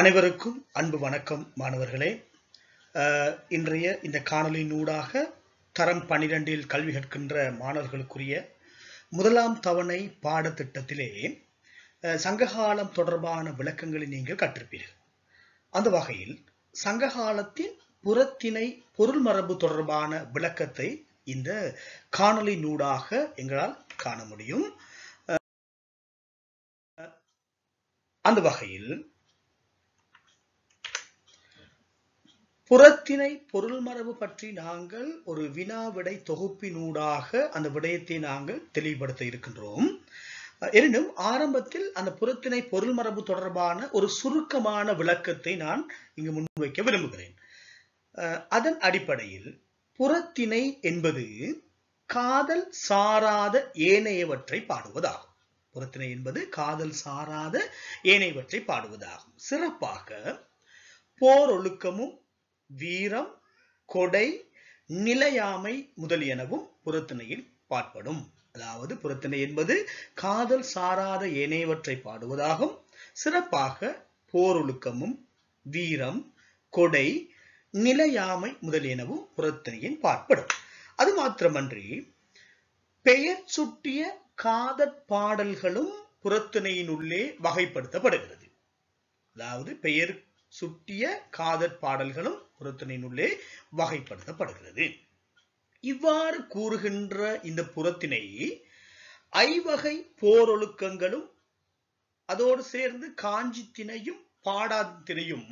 அனைவருக்கும் அன்பு வணக்கம் மாணவர்களே இன்றைய இந்த காணொலியினூடாக தரம் பனிரெண்டில் கல்வி கற்கின்ற மாணவர்களுக்குரிய முதலாம் தவணை பாடத்திட்டத்திலே சங்ககாலம் தொடர்பான விளக்கங்களை நீங்கள் கற்றிருப்பீர்கள் அந்த வகையில் சங்ககாலத்தின் புறத்திணை பொருள் மரபு தொடர்பான விளக்கத்தை இந்த காணொலி நூடாக எங்களால் காண முடியும் அந்த வகையில் புறத்தினை பொருள் மரபு பற்றி நாங்கள் ஒரு வினா விடை தொகுப்பினூடாக அந்த விடயத்தை நாங்கள் தெளிவுபடுத்த இருக்கின்றோம் எனினும் ஆரம்பத்தில் அந்த புறத்தினை பொருள் மரபு தொடர்பான ஒரு சுருக்கமான விளக்கத்தை நான் இங்கு முன்வைக்க விரும்புகிறேன் அதன் அடிப்படையில் புறத்திணை என்பது காதல் சாராத ஏனையவற்றை பாடுவதாகும் புறத்திணை என்பது காதல் சாராத ஏனையவற்றை பாடுவதாகும் சிறப்பாக போர் ஒழுக்கமும் வீரம் கொடை நிலையாமை முதலியனவும் புறத்திணையில் பாற்படும் அதாவது புறத்திணை என்பது காதல் சாராத இணையவற்றை பாடுவதாகும் சிறப்பாக போரொழுக்கமும் வீரம் கொடை நிலையாமை முதலியனவும் புறத்திணையின் பாற்படும் அது மாத்திரமன்றி பெயர் சுட்டிய காதற் பாடல்களும் புறத்திணையின் உள்ளே வகைப்படுத்தப்படுகிறது அதாவது பெயர் சுட்டிய காதற் பாடல்களும் புறத்தினுள்ளே வகைப்படுத்தப்படுகிறது இவ்வாறு கூறுகின்ற இந்த புறத்தினை ஐவகை போரொழுக்கங்களும் அதோடு சேர்ந்து காஞ்சி திணையும் பாடாத்திணையும்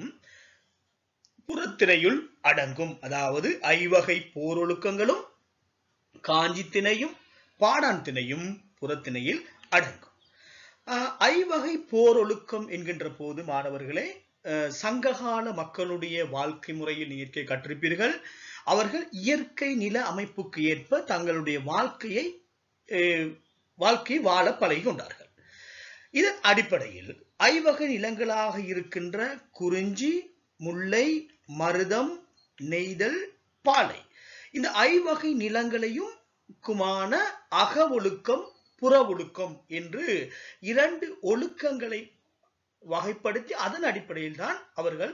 புறத்திணையுள் அடங்கும் அதாவது ஐவகை போரொழுக்கங்களும் காஞ்சி திணையும் பாடான் திணையும் புறத்திணையில் அடங்கும் ஐவகை போரொழுக்கம் என்கின்ற போது மாணவர்களே சங்ககால மக்களுடைய வாழ்க்கை முறையில் இயற்கை கற்றிருப்பீர்கள் அவர்கள் இயற்கை நில அமைப்புக்கு ஏற்ப தங்களுடைய வாழ்க்கையை வாழ்க்கை வாழ பழகி கொண்டார்கள் இதன் அடிப்படையில் ஐவகை நிலங்களாக இருக்கின்ற குறிஞ்சி முல்லை மருதம் நெய்தல் பாலை இந்த ஐவகை நிலங்களையும் குமான அக ஒழுக்கம் புற ஒழுக்கம் என்று இரண்டு ஒழுக்கங்களை வகைப்படுத்தி அதன் அடிப்படையில் தான் அவர்கள்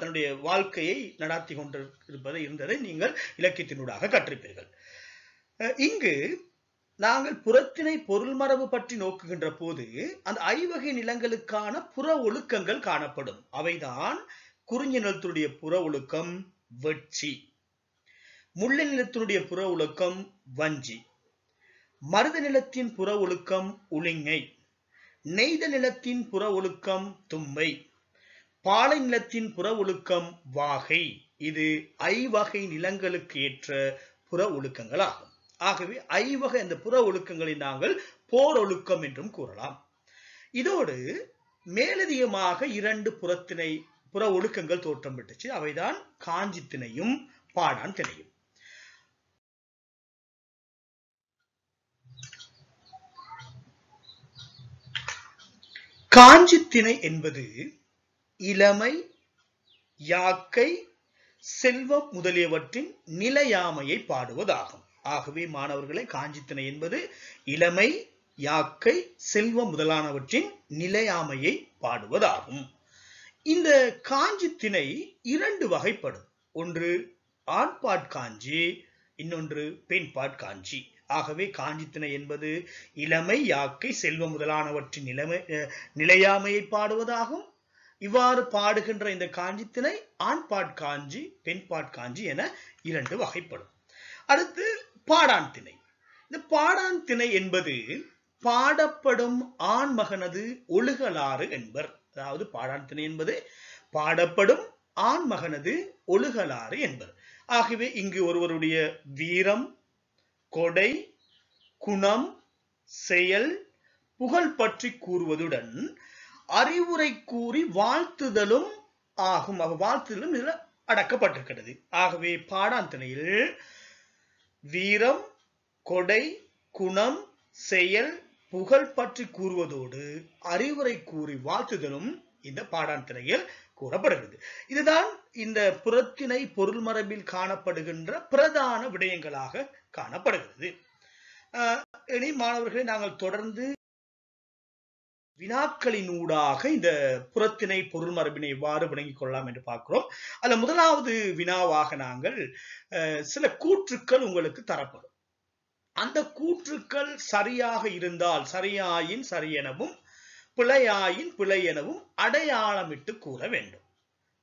தன்னுடைய வாழ்க்கையை நடாத்தி கொண்டிருப்பது இருந்ததை நீங்கள் இலக்கியத்தினூடாக கற்றிருப்பீர்கள் இங்கு நாங்கள் புறத்தினை பொருள் மரபு பற்றி நோக்குகின்ற போது அந்த ஐவகை நிலங்களுக்கான புற ஒழுக்கங்கள் காணப்படும் அவைதான் குறிஞ்சி நிலத்தினுடைய புற ஒழுக்கம் வெட்சி முள்ளை நிலத்தினுடைய புற ஒழுக்கம் வஞ்சி மருத நிலத்தின் புற ஒழுக்கம் உளிங்கை நெய்த நிலத்தின் புற ஒழுக்கம் தும்பை பாலை நிலத்தின் புற ஒழுக்கம் வாகை இது ஐவகை நிலங்களுக்கு ஏற்ற புற ஒழுக்கங்கள் ஆகும் ஆகவே ஐவகை அந்த புற ஒழுக்கங்களை நாங்கள் போர் ஒழுக்கம் என்றும் கூறலாம் இதோடு மேலதிகமாக இரண்டு புறத்தினை புற ஒழுக்கங்கள் தோற்றம் பெற்றுச்சு அவைதான் காஞ்சி திணையும் பாடான் திணையும் காஞ்சித்திணை என்பது இளமை யாக்கை செல்வம் முதலியவற்றின் நிலையாமையை பாடுவதாகும் ஆகவே மாணவர்களை காஞ்சித்திணை என்பது இளமை யாக்கை செல்வம் முதலானவற்றின் நிலையாமையை பாடுவதாகும் இந்த காஞ்சித்திணை இரண்டு வகைப்படும் ஒன்று ஆண்பாட் காஞ்சி இன்னொன்று பெண்பாட் காஞ்சி ஆகவே காஞ்சித்தினை என்பது இளமை யாக்கை செல்வம் முதலானவற்றின் நிலைமை நிலையாமையை பாடுவதாகும் இவ்வாறு பாடுகின்ற இந்த காஞ்சித்தினை பாட் காஞ்சி பெண் பாட் காஞ்சி என இரண்டு வகைப்படும் அடுத்து பாடான் திணை இந்த பாடான் திணை என்பது பாடப்படும் ஆண் மகனது ஒழுகலாறு என்பர் அதாவது பாடான் திணை என்பது பாடப்படும் ஆண் மகனது ஒழுகலாறு என்பர் ஆகவே இங்கு ஒருவருடைய வீரம் கொடை குணம் செயல் புகழ் பற்றி கூறுவதுடன் அறிவுரை கூறி வாழ்த்துதலும் ஆகும் அவ வாழ்த்துதலும் இதுல அடக்கப்பட்டிருக்கிறது ஆகவே பாடாந்தனையில் வீரம் கொடை குணம் செயல் புகழ் பற்றி கூறுவதோடு அறிவுரை கூறி வாழ்த்துதலும் இந்த பாடாந்திரையில் கூறப்படுகிறது இதுதான் இந்த புறத்தினை பொருள் மரபில் காணப்படுகின்ற பிரதான விடயங்களாக காணப்படுகிறது இனி மாணவர்களை நாங்கள் தொடர்ந்து வினாக்களினூடாக இந்த புறத்தினை பொருள் மரபினை எவ்வாறு விளங்கிக் கொள்ளலாம் என்று பார்க்கிறோம் அதுல முதலாவது வினாவாக நாங்கள் சில கூற்றுக்கள் உங்களுக்கு தரப்படும் அந்த கூற்றுக்கள் சரியாக இருந்தால் சரியாயின் சரியெனவும் பிழையாயின் பிழை எனவும் அடையாளமிட்டு கூற வேண்டும்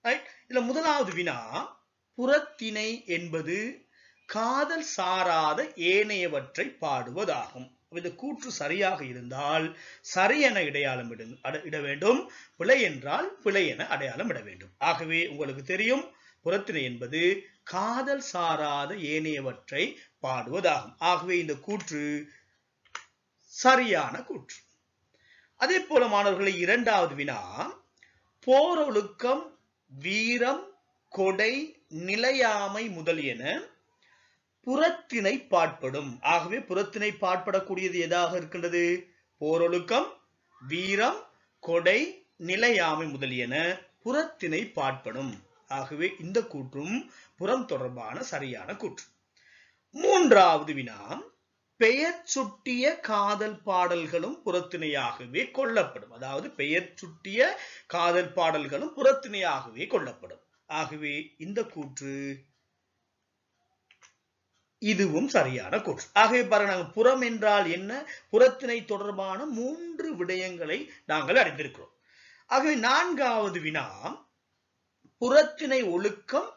ரைட் இதுல முதலாவது வினா புறத்திணை என்பது காதல் சாராத ஏனையவற்றை பாடுவதாகும் இந்த கூற்று சரியாக இருந்தால் சரியென இடையாளம் இட வேண்டும் பிழை என்றால் பிழை என அடையாளம் இட வேண்டும் ஆகவே உங்களுக்கு தெரியும் புறத்தினை என்பது காதல் சாராத ஏனையவற்றை பாடுவதாகும் ஆகவே இந்த கூற்று சரியான கூற்று அதே போல மாணவர்களை இரண்டாவது வினா போர் ஒழுக்கம் வீரம் கொடை நிலையாமை முதலியன புறத்தினை பாட்படும் ஆகவே புறத்தினை பாட்படக்கூடியது எதாக இருக்கின்றது போரொழுக்கம் வீரம் கொடை நிலையாமை முதலியன புறத்தினை பாட்படும் ஆகவே இந்த கூற்றும் புறம் தொடர்பான சரியான கூற்று மூன்றாவது வினா பெயர் சுட்டிய காதல் பாடல்களும் புறத்திணையாகவே கொள்ளப்படும் அதாவது பெயர் சுட்டிய காதல் பாடல்களும் புறத்திணையாகவே கொள்ளப்படும் ஆகவே இந்த கூற்று இதுவும் சரியான கோர்ஸ் ஆகவே பாருங்க நாங்கள் புறம் என்றால் என்ன புறத்தினை தொடர்பான மூன்று விடயங்களை நாங்கள் அறிந்திருக்கிறோம் ஆகவே நான்காவது வினா புறத்தினை ஒழுக்கம்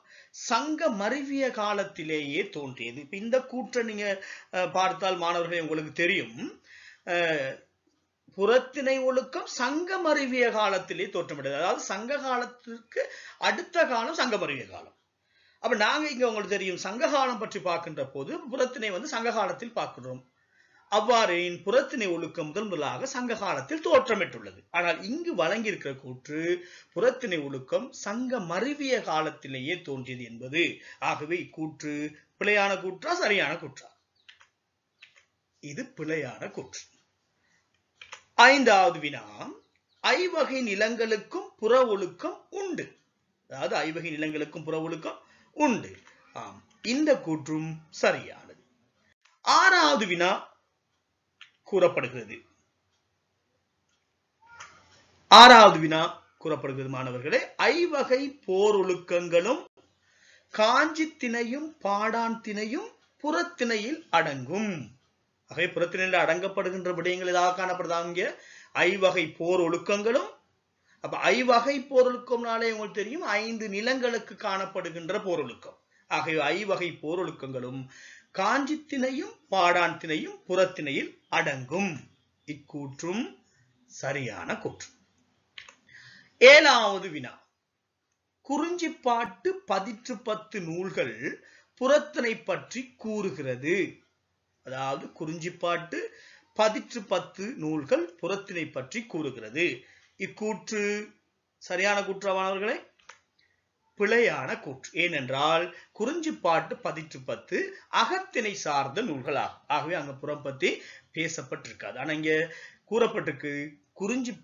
சங்க மருவிய காலத்திலேயே தோன்றியது இப்ப இந்த கூற்றை நீங்க பார்த்தால் மாணவர்கள் உங்களுக்கு தெரியும் புறத்திணை ஒழுக்கம் சங்க மருவிய காலத்திலே தோற்றமடைது அதாவது சங்க காலத்திற்கு அடுத்த காலம் சங்க மருவிய காலம் அப்ப நாங்க இங்க உங்களுக்கு தெரியும் சங்ககாலம் பற்றி பார்க்கின்ற போது புறத்தினை வந்து சங்ககாலத்தில் பார்க்கிறோம் அவ்வாறு புறத்தினை ஒழுக்கம் முதல் முதலாக சங்க காலத்தில் தோற்றமிட்டுள்ளது ஆனால் இங்கு வழங்கியிருக்கிற கூற்று புறத்தினை ஒழுக்கம் சங்க மருவிய காலத்திலேயே தோன்றியது என்பது ஆகவே கூற்று பிழையான கூற்றா சரியான கூற்றா இது பிழையான கூற்று ஐந்தாவது வினா ஐவகை நிலங்களுக்கும் புற ஒழுக்கம் உண்டு அதாவது ஐவகை நிலங்களுக்கும் புற ஒழுக்கம் உண்டு ஆம் இந்த கூற்றும் சரியானது ஆறாவது வினா கூறப்படுகிறது ஆறாவது வினா கூறப்படுகிறது மாணவர்களே ஐவகை போரொழுக்கங்களும் காஞ்சி திணையும் பாடான் திணையும் புறத்திணையில் அடங்கும் ஆகவே புறத்திணையில் அடங்கப்படுகின்ற விடயங்கள் ஏதாவது காணப்படுதாங்க ஐவகை போர் ஒழுக்கங்களும் அப்ப ஐவகை பொருளுக்கும் உங்களுக்கு தெரியும் ஐந்து நிலங்களுக்கு காணப்படுகின்ற பொருளுக்கும் ஆகவே ஐவகை பொருளுக்கங்களும் காஞ்சித்தினையும் பாடான் திணையும் அடங்கும் இக்கூற்றும் சரியான கூற்று ஏழாவது வினா குறிஞ்சிப்பாட்டு பதிற்று பத்து நூல்கள் புறத்தினை பற்றி கூறுகிறது அதாவது குறிஞ்சிப்பாட்டு பதிற்று பத்து நூல்கள் புறத்தினை பற்றி கூறுகிறது இக்கூற்று சரியான கூற்றமானவர்களே பிழையான கூற்று ஏனென்றால் பாட்டு பதிற்று பத்து அகத்தினை சார்ந்த நூல்களாகும் ஆகவே அங்க புறம் பத்தி பேசப்பட்டிருக்காது ஆனா இங்க கூறப்பட்டிருக்கு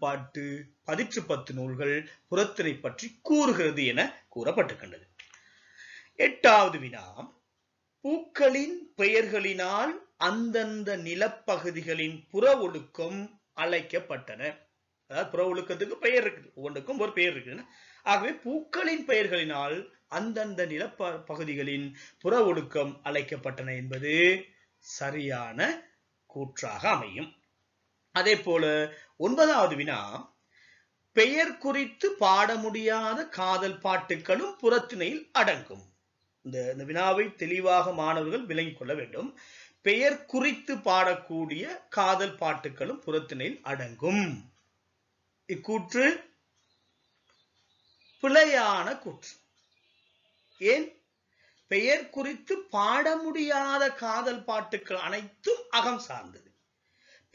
பாட்டு பதிற்று பத்து நூல்கள் புறத்தினை பற்றி கூறுகிறது என கூறப்பட்டிருக்கின்றது எட்டாவது வினா பூக்களின் பெயர்களினால் அந்தந்த நிலப்பகுதிகளின் புற ஒடுக்கம் அழைக்கப்பட்டன அதாவது புற ஒழுக்கத்துக்கு பெயர் இருக்குது ஒவ்வொன்றுக்கும் ஒரு பெயர் இருக்குது ஆகவே பூக்களின் பெயர்களினால் அந்தந்த நிலப்ப பகுதிகளின் புற ஒழுக்கம் அழைக்கப்பட்டன என்பது சரியான கூற்றாக அமையும் அதே போல ஒன்பதாவது வினா பெயர் குறித்து பாட முடியாத காதல் பாட்டுகளும் புறத்திணையில் அடங்கும் இந்த வினாவை தெளிவாக மாணவர்கள் விளங்கிக் கொள்ள வேண்டும் பெயர் குறித்து பாடக்கூடிய காதல் பாட்டுகளும் புறத்திணையில் அடங்கும் இக்கூற்று பிழையான கூற்று ஏன் பெயர் குறித்து பாட முடியாத காதல் பாட்டுக்கள் அனைத்தும் அகம் சார்ந்தது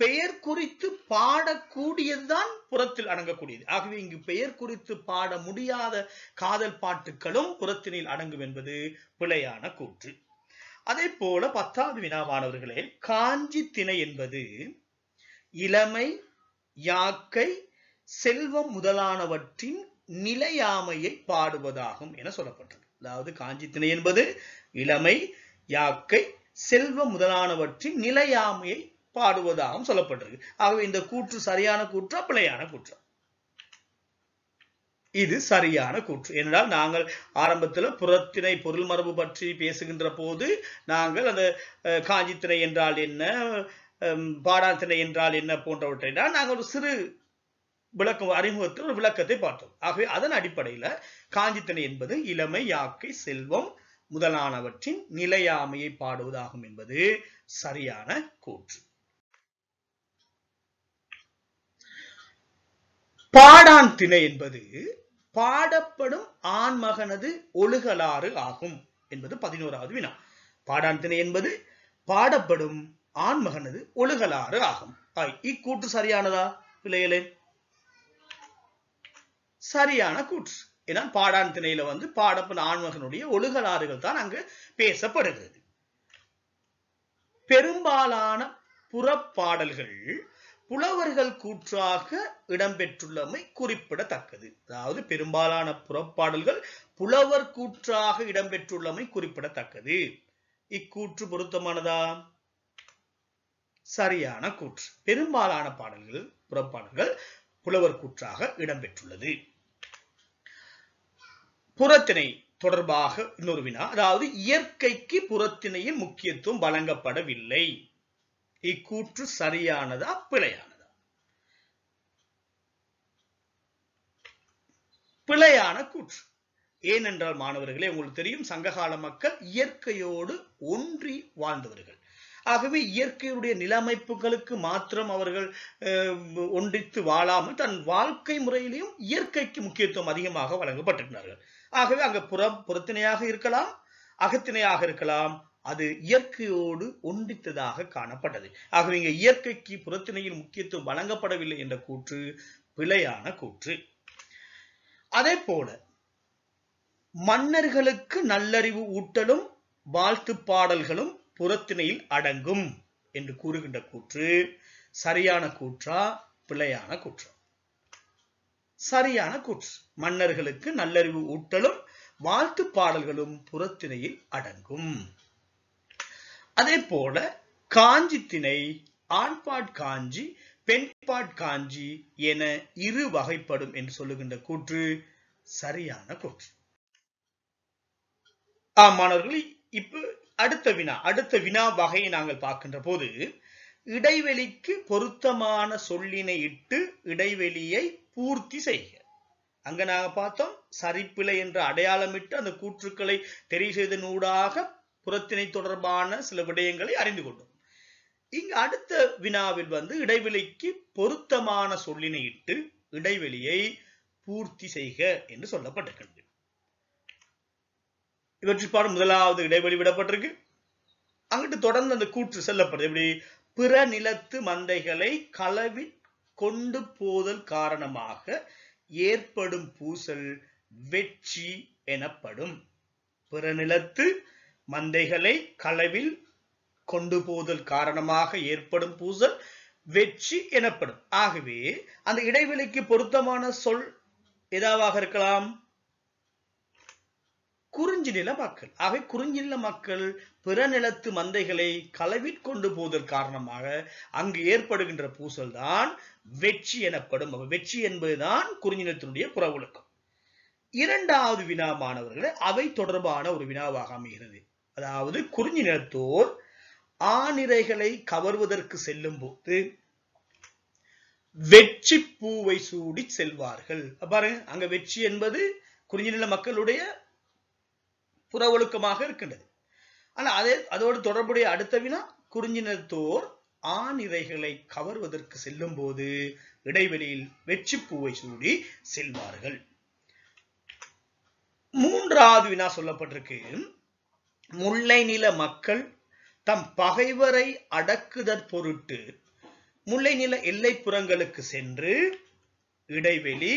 பெயர் குறித்து பாடக்கூடியதுதான் புறத்தில் அடங்கக்கூடியது ஆகவே இங்கு பெயர் குறித்து பாட முடியாத காதல் பாட்டுகளும் புறத்தினில் அடங்கும் என்பது பிழையான கூற்று அதே போல பத்தாவது வினாவானவர்களே காஞ்சி திணை என்பது இளமை யாக்கை செல்வம் முதலானவற்றின் நிலையாமையை பாடுவதாகும் என சொல்லப்பட்டது அதாவது காஞ்சி திணை என்பது இளமை யாக்கை செல்வம் முதலானவற்றின் நிலையாமையை பாடுவதாகவும் சொல்லப்பட்டிருக்கு ஆகவே இந்த கூற்று சரியான கூற்றா பிழையான கூற்றா இது சரியான கூற்று என்றால் நாங்கள் ஆரம்பத்தில் புறத்திணை பொருள் மரபு பற்றி பேசுகின்ற போது நாங்கள் அந்த காஞ்சித்திணை என்றால் என்ன பாடாத்திணை என்றால் என்ன போன்றவற்றை நாங்கள் ஒரு சிறு விளக்கம் அறிமுகத்தில் ஒரு விளக்கத்தை பார்த்தோம் ஆகவே அதன் அடிப்படையில காஞ்சித்தனை என்பது இளமை யாக்கை செல்வம் முதலானவற்றின் நிலையாமையை பாடுவதாகும் என்பது சரியான கூற்று பாடான் திணை என்பது பாடப்படும் ஆண்மகனது ஒழுகலாறு ஆகும் என்பது பதினோராவது வினா பாடான் திணை என்பது பாடப்படும் ஆண்மகனது ஒழுகலாறு ஆகும் இக்கூற்று சரியானதா இல்லையலே சரியான கூற்று ஏன்னா பாடான் திணையில வந்து பாடப்பன் ஆண்மகனுடைய ஒழுகலாறுகள் தான் அங்கு பேசப்படுகிறது பெரும்பாலான புறப்பாடல்கள் புலவர்கள் கூற்றாக இடம்பெற்றுள்ளமை குறிப்பிடத்தக்கது அதாவது பெரும்பாலான புறப்பாடல்கள் புலவர் கூற்றாக இடம்பெற்றுள்ளமை குறிப்பிடத்தக்கது இக்கூற்று பொருத்தமானதா சரியான கூற்று பெரும்பாலான பாடல்கள் புறப்பாடல்கள் புலவர் கூற்றாக இடம்பெற்றுள்ளது புறத்தினை தொடர்பாக இன்னொரு வினா அதாவது இயற்கைக்கு புறத்தினையின் முக்கியத்துவம் வழங்கப்படவில்லை இக்கூற்று சரியானதா பிழையானதா பிழையான கூற்று ஏனென்றால் மாணவர்களே உங்களுக்கு தெரியும் சங்ககால மக்கள் இயற்கையோடு ஒன்றி வாழ்ந்தவர்கள் ஆகவே இயற்கையுடைய நிலமைப்புகளுக்கு மாத்திரம் அவர்கள் ஒன்றித்து வாழாமல் தன் வாழ்க்கை முறையிலையும் இயற்கைக்கு முக்கியத்துவம் அதிகமாக வழங்கப்பட்டிருந்தார்கள் ஆகவே அங்க புறம் புறத்திணையாக இருக்கலாம் அகத்திணையாக இருக்கலாம் அது இயற்கையோடு ஒன்றித்ததாக காணப்பட்டது ஆகவே இங்க இயற்கைக்கு புறத்தினையின் முக்கியத்துவம் வழங்கப்படவில்லை என்ற கூற்று பிழையான கூற்று அதே போல மன்னர்களுக்கு நல்லறிவு ஊட்டலும் வாழ்த்து பாடல்களும் புறத்திணையில் அடங்கும் என்று கூறுகின்ற கூற்று சரியான கூற்றா பிழையான கூற்று சரியான குட்ஸ் மன்னர்களுக்கு நல்லறிவு ஊட்டலும் வாழ்த்து பாடல்களும் புறத்திணையில் அடங்கும் அதே போல காஞ்சி திணை ஆண்பாட் காஞ்சி பெண்பாட் காஞ்சி என இரு வகைப்படும் என்று சொல்லுகின்ற கூற்று சரியான கூற்று மாணவர்கள் இப்ப அடுத்த வினா அடுத்த வினா வகையை நாங்கள் பார்க்கின்ற போது இடைவெளிக்கு பொருத்தமான சொல்லினை இட்டு இடைவெளியை பூர்த்தி செய்க அங்க நாங்க பார்த்தோம் சரிப்பிலை என்று அடையாளமிட்டு அந்த கூற்றுக்களை தெரிவு செய்தனூடாக புறத்தினை தொடர்பான சில விடயங்களை அறிந்து கொண்டோம் இங்கு அடுத்த வினாவில் வந்து இடைவெளிக்கு பொருத்தமான சொல்லினை இட்டு இடைவெளியை பூர்த்தி செய்க என்று சொல்லப்பட்டிருக்கின்றது பாடம் முதலாவது இடைவெளி விடப்பட்டிருக்கு அங்கிட்டு தொடர்ந்து அந்த கூற்று செல்லப்படுது எப்படி பிற நிலத்து மந்தைகளை களவி கொண்டு போதல் காரணமாக ஏற்படும் பூசல் வெற்றி எனப்படும் பிறநிலத்து மந்தைகளை களவில் கொண்டு போதல் காரணமாக ஏற்படும் பூசல் வெற்றி எனப்படும் ஆகவே அந்த இடைவெளிக்கு பொருத்தமான சொல் எதாவாக இருக்கலாம் குறிஞ்சி நில மக்கள் குறிஞ்சி நில மக்கள் பிற நிலத்து மந்தைகளை களவிற்கொண்டு போவதற்கு காரணமாக அங்கு ஏற்படுகின்ற பூசல் தான் வெற்றி எனப்படும் வெற்றி என்பதுதான் குறிஞ்சி நிலத்தினுடைய புறவுலக்கம் இரண்டாவது வினா மாணவர்களே அவை தொடர்பான ஒரு வினாவாக அமைகிறது அதாவது குறிஞ்சி நிலத்தோர் ஆணிரைகளை கவர்வதற்கு செல்லும் போது வெற்றி பூவை சூடி செல்வார்கள் பாருங்க அங்க வெற்றி என்பது குறிஞ்சி நில மக்களுடைய புற ஒழுக்கமாக இருக்கின்றது ஆனால் அதே அதோடு தொடர்புடைய அடுத்த வினா குறிஞ்சினர் தோர் ஆண் இறைகளை கவர்வதற்கு செல்லும் போது இடைவெளியில் வெற்றி பூவை சூடி செல்வார்கள் மூன்றாவது வினா சொல்லப்பட்டிருக்கு முல்லை நில மக்கள் தம் பகைவரை அடக்குதற் பொருட்டு முல்லை நில எல்லைப்புறங்களுக்கு சென்று இடைவெளி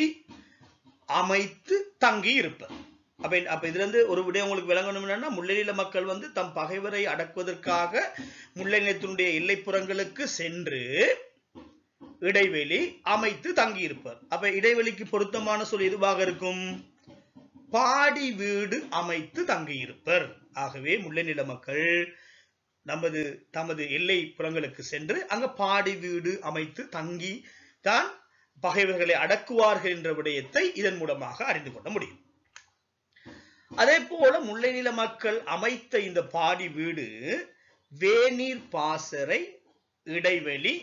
அமைத்து தங்கி இருப்பது அப்ப அப்ப இதுல இருந்து ஒரு விடயம் உங்களுக்கு விளங்கணும் என்னன்னா முல்லைநில மக்கள் வந்து தம் பகைவரை அடக்குவதற்காக முல்லை நிலத்தினுடைய எல்லைப்புறங்களுக்கு சென்று இடைவெளி அமைத்து தங்கியிருப்பார் அப்ப இடைவெளிக்கு பொருத்தமான சொல் எதுவாக இருக்கும் பாடி வீடு அமைத்து தங்கியிருப்பர் ஆகவே முல்லைநில மக்கள் நமது தமது எல்லை புறங்களுக்கு சென்று அங்க பாடி வீடு அமைத்து தங்கி தான் பகைவர்களை அடக்குவார்கள் என்ற விடயத்தை இதன் மூலமாக அறிந்து கொள்ள முடியும் அதே போல முல்லை நில மக்கள் அமைத்த இந்த பாடி வீடு வேநீர் பாசறை இடைவெளி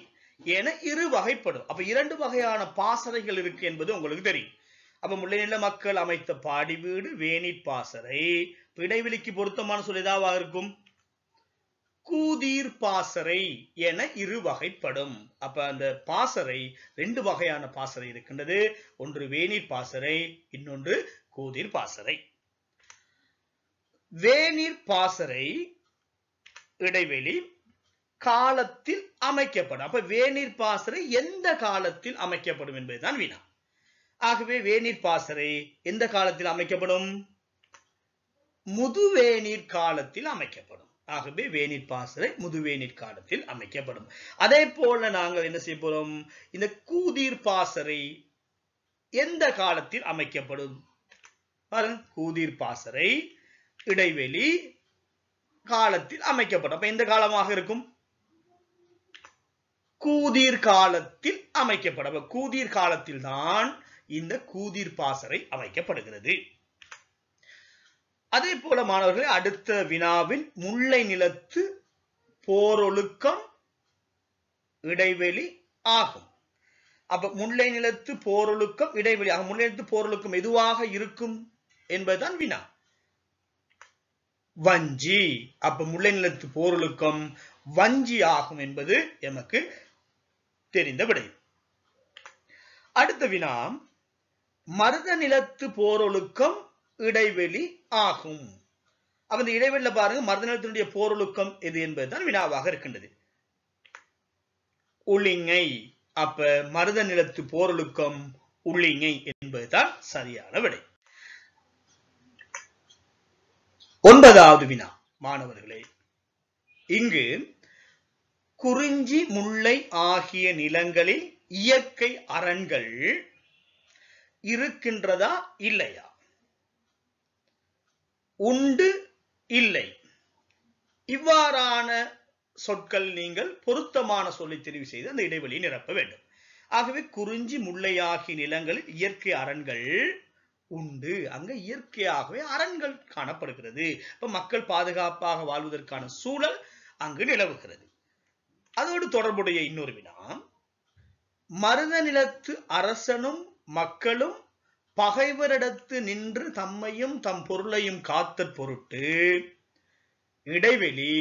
என இரு வகைப்படும் அப்ப இரண்டு வகையான பாசறைகள் இருக்கு என்பது உங்களுக்கு தெரியும் அப்ப முல்லைநில மக்கள் அமைத்த பாடி வீடு வேநீர் பாசறை இடைவெளிக்கு பொருத்தமான சொல் எதாவா இருக்கும் கூதீர் பாசறை என இரு வகைப்படும் அப்ப அந்த பாசறை ரெண்டு வகையான பாசறை இருக்கின்றது ஒன்று வேநீர் பாசறை இன்னொன்று கூதிர் பாசறை வேநீர் பாசறை இடைவெளி காலத்தில் அமைக்கப்படும் அப்ப வேநீர் பாசறை எந்த காலத்தில் அமைக்கப்படும் என்பதுதான் வினா ஆகவே வேநீர் பாசறை எந்த காலத்தில் அமைக்கப்படும் முதுவேநீர் காலத்தில் அமைக்கப்படும் ஆகவே வேநீர் பாசறை முதுவேநீர் காலத்தில் அமைக்கப்படும் அதே போல நாங்கள் என்ன செய்ய போறோம் இந்த கூதிர் பாசறை எந்த காலத்தில் அமைக்கப்படும் பாருங்க கூதிர் பாசறை இடைவெளி காலத்தில் அமைக்கப்படும் அப்ப எந்த காலமாக இருக்கும் கூதிர் காலத்தில் அமைக்கப்படும் கூதிர் காலத்தில் தான் இந்த கூதிர் பாசறை அமைக்கப்படுகிறது அதே போல மாணவர்களை அடுத்த வினாவில் முல்லை நிலத்து போரொழுக்கம் இடைவெளி ஆகும் அப்ப முல்லை நிலத்து போரொழுக்கம் இடைவெளி ஆகும் முல்லை நிலத்து போரொழுக்கம் எதுவாக இருக்கும் என்பதுதான் வினா வஞ்சி அப்ப முல்லை நிலத்து போர்களுக்கும் வஞ்சி ஆகும் என்பது எமக்கு தெரிந்த விடை அடுத்த வினாம் மருத நிலத்து போரொழுக்கம் இடைவெளி ஆகும் அப்ப இந்த இடைவெளியில பாருங்க மருத நிலத்தினுடைய போரொழுக்கம் எது என்பதுதான் வினாவாக இருக்கின்றது உளிங்கை அப்ப மருத நிலத்து போரொழுக்கம் உளிங்கை என்பதுதான் சரியான விடை ஒன்பதாவது வினா மாணவர்களே இங்கு குறிஞ்சி முல்லை ஆகிய நிலங்களில் இயற்கை அரண்கள் இருக்கின்றதா இல்லையா உண்டு இல்லை இவ்வாறான சொற்கள் நீங்கள் பொருத்தமான சொல்லை தெரிவு செய்து அந்த இடைவெளியை நிரப்ப வேண்டும் ஆகவே குறிஞ்சி முல்லை ஆகிய நிலங்களில் இயற்கை அரண்கள் உண்டு அங்க இயற்கையாகவே அரண்கள் காணப்படுகிறது இப்ப மக்கள் பாதுகாப்பாக வாழ்வதற்கான சூழல் அங்கு நிலவுகிறது அதோடு தொடர்புடைய இன்னொரு வினா மருத நிலத்து அரசனும் மக்களும் பகைவரிடத்து நின்று தம்மையும் தம் பொருளையும் காத்தற் பொருட்டு இடைவெளி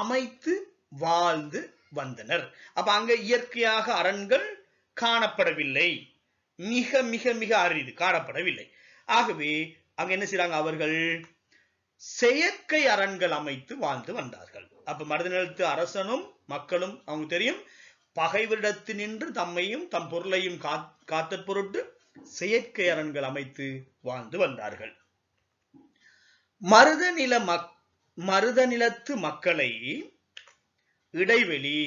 அமைத்து வாழ்ந்து வந்தனர் அப்ப அங்க இயற்கையாக அரண்கள் காணப்படவில்லை மிக மிக மிக அரிது காணப்படவில்லை ஆகவே அங்க என்ன செய்யறாங்க அவர்கள் செயற்கை அரண்கள் அமைத்து வாழ்ந்து வந்தார்கள் அப்ப மருதநிலத்து அரசனும் மக்களும் அவங்க தெரியும் பகைவரிடத்து நின்று தம்மையும் தம் பொருளையும் காத்த பொருட்டு செயற்கை அரண்கள் அமைத்து வாழ்ந்து வந்தார்கள் மருதநில மக் மருதநிலத்து மக்களை இடைவெளி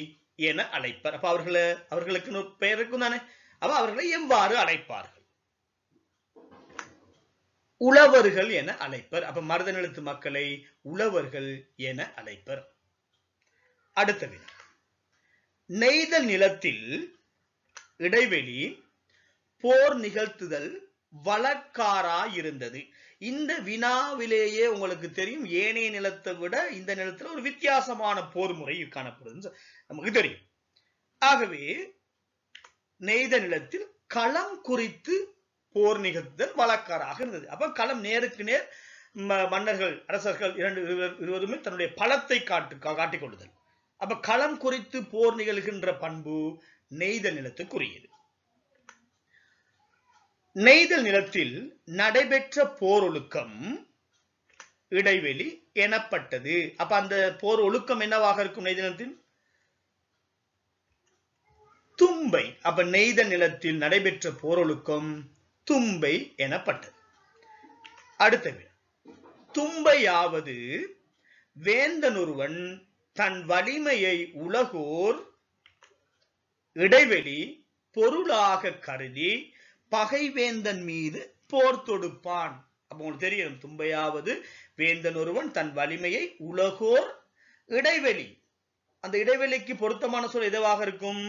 என அழைப்பர் அப்ப அவர்களை அவர்களுக்கு பெயருக்கும் தானே அப்ப அவர்களை எவ்வாறு அழைப்பார்கள் உழவர்கள் என அழைப்பர் அப்ப மருத நிலத்து மக்களை உழவர்கள் என அழைப்பர் அடுத்த வினா நிலத்தில் இடைவெளி போர் நிகழ்த்துதல் வழக்காரா இருந்தது இந்த வினாவிலேயே உங்களுக்கு தெரியும் ஏனைய நிலத்தை விட இந்த நிலத்துல ஒரு வித்தியாசமான போர் முறை காணப்படுது நமக்கு தெரியும் ஆகவே நெய்த நிலத்தில் களம் குறித்து போர் நிகழ்த்துதல் வழக்காராக இருந்தது அப்ப களம் நேருக்கு நேர் மன்னர்கள் அரசர்கள் இரண்டு இருவருமே தன்னுடைய பலத்தை காட்டு காட்டிக் கொள்ளுதல் அப்ப களம் குறித்து போர் நிகழ்கின்ற பண்பு நெய்தல் நிலத்துக்குரியது நெய்தல் நிலத்தில் நடைபெற்ற போர் ஒழுக்கம் இடைவெளி எனப்பட்டது அப்ப அந்த போர் ஒழுக்கம் என்னவாக இருக்கும் நெய்தல் நிலத்தின் தும்பை அப்ப நெய்த நிலத்தில் நடைபெற்ற போரொழுக்கம் தும்பை எனப்பட்டது அடுத்த தும்பையாவது தும்பையாவது வேந்தனொருவன் தன் வலிமையை உலகோர் இடைவெளி பொருளாக கருதி பகைவேந்தன் மீது போர் தொடுப்பான் அப்போ உங்களுக்கு தெரியும் தும்பையாவது வேந்தன் ஒருவன் தன் வலிமையை உலகோர் இடைவெளி அந்த இடைவெளிக்கு பொருத்தமான சொல் எதுவாக இருக்கும்